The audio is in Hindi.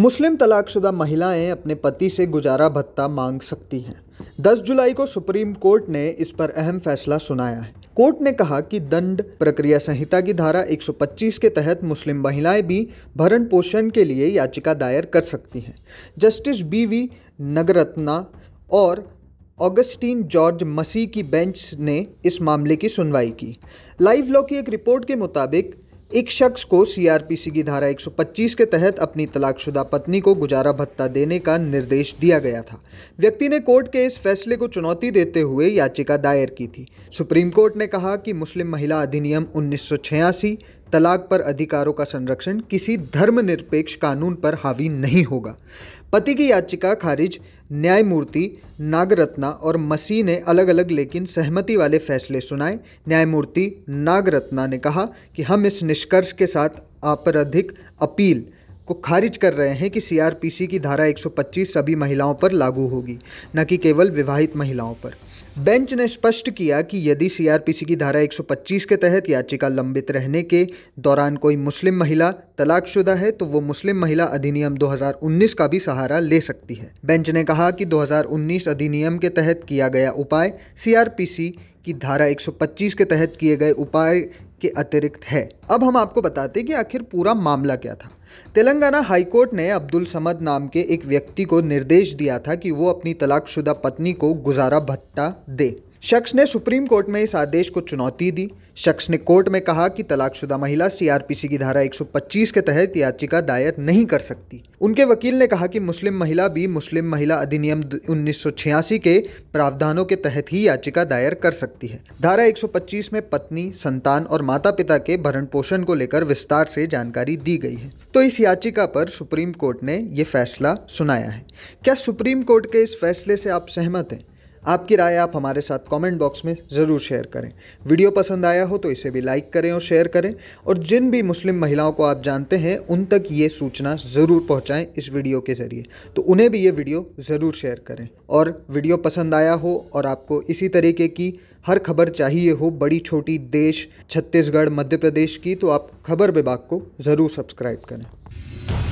मुस्लिम तलाकशुदा महिलाएं अपने पति से गुजारा भत्ता मांग सकती हैं 10 जुलाई को सुप्रीम कोर्ट ने इस पर अहम फैसला सुनाया है कोर्ट ने कहा कि दंड प्रक्रिया संहिता की धारा 125 के तहत मुस्लिम महिलाएं भी भरण पोषण के लिए याचिका दायर कर सकती हैं जस्टिस बी वी नगरत्ना और ऑगस्टीन जॉर्ज मसी की बेंच ने इस मामले की सुनवाई की लाइव लॉ की एक रिपोर्ट के मुताबिक एक शख्स को सीआरपीसी की धारा 125 के तहत अपनी तलाकशुदा पत्नी को गुजारा भत्ता देने का निर्देश दिया गया था व्यक्ति ने कोर्ट के इस फैसले को चुनौती देते हुए याचिका दायर की थी सुप्रीम कोर्ट ने कहा कि मुस्लिम महिला अधिनियम उन्नीस तलाक पर अधिकारों का संरक्षण किसी धर्मनिरपेक्ष कानून पर हावी नहीं होगा पति की याचिका खारिज न्यायमूर्ति नागरत्ना और मसीह ने अलग अलग लेकिन सहमति वाले फैसले सुनाए न्यायमूर्ति नागरत्ना ने कहा कि हम इस निष्कर्ष के साथ आपराधिक अपील को खारिज कर रहे हैं कि सीआरपीसी की धारा 125 सभी महिलाओं पर लागू होगी न कि केवल विवाहित महिलाओं पर बेंच ने स्पष्ट किया कि यदि सीआरपीसी की धारा 125 के तहत याचिका लंबित रहने के दौरान कोई मुस्लिम महिला तलाकशुदा है तो वो मुस्लिम महिला अधिनियम 2019 का भी सहारा ले सकती है बेंच ने कहा कि 2019 अधिनियम के तहत किया गया उपाय सीआरपीसी की धारा 125 के तहत किए गए उपाय के अतिरिक्त है अब हम आपको बताते कि आखिर पूरा मामला क्या था तेलंगाना हाईकोर्ट ने अब्दुल समद नाम के एक व्यक्ति को निर्देश दिया था कि वो अपनी तलाकशुदा पत्नी को गुजारा भत्ता दे शख्स ने सुप्रीम कोर्ट में इस आदेश को चुनौती दी शख्स ने कोर्ट में कहा कि तलाकशुदा महिला सीआरपीसी की धारा 125 के तहत याचिका दायर नहीं कर सकती उनके वकील ने कहा कि मुस्लिम महिला भी मुस्लिम महिला अधिनियम उन्नीस के प्रावधानों के तहत ही याचिका दायर कर सकती है धारा 125 में पत्नी संतान और माता पिता के भरण पोषण को लेकर विस्तार से जानकारी दी गई है तो इस याचिका पर सुप्रीम कोर्ट ने ये फैसला सुनाया है क्या सुप्रीम कोर्ट के इस फैसले से आप सहमत हैं आपकी राय आप हमारे साथ कमेंट बॉक्स में ज़रूर शेयर करें वीडियो पसंद आया हो तो इसे भी लाइक करें और शेयर करें और जिन भी मुस्लिम महिलाओं को आप जानते हैं उन तक ये सूचना ज़रूर पहुँचाएँ इस वीडियो के ज़रिए तो उन्हें भी ये वीडियो ज़रूर शेयर करें और वीडियो पसंद आया हो और आपको इसी तरीके की हर खबर चाहिए हो बड़ी छोटी देश छत्तीसगढ़ मध्य प्रदेश की तो आप खबर विभाग को ज़रूर सब्सक्राइब करें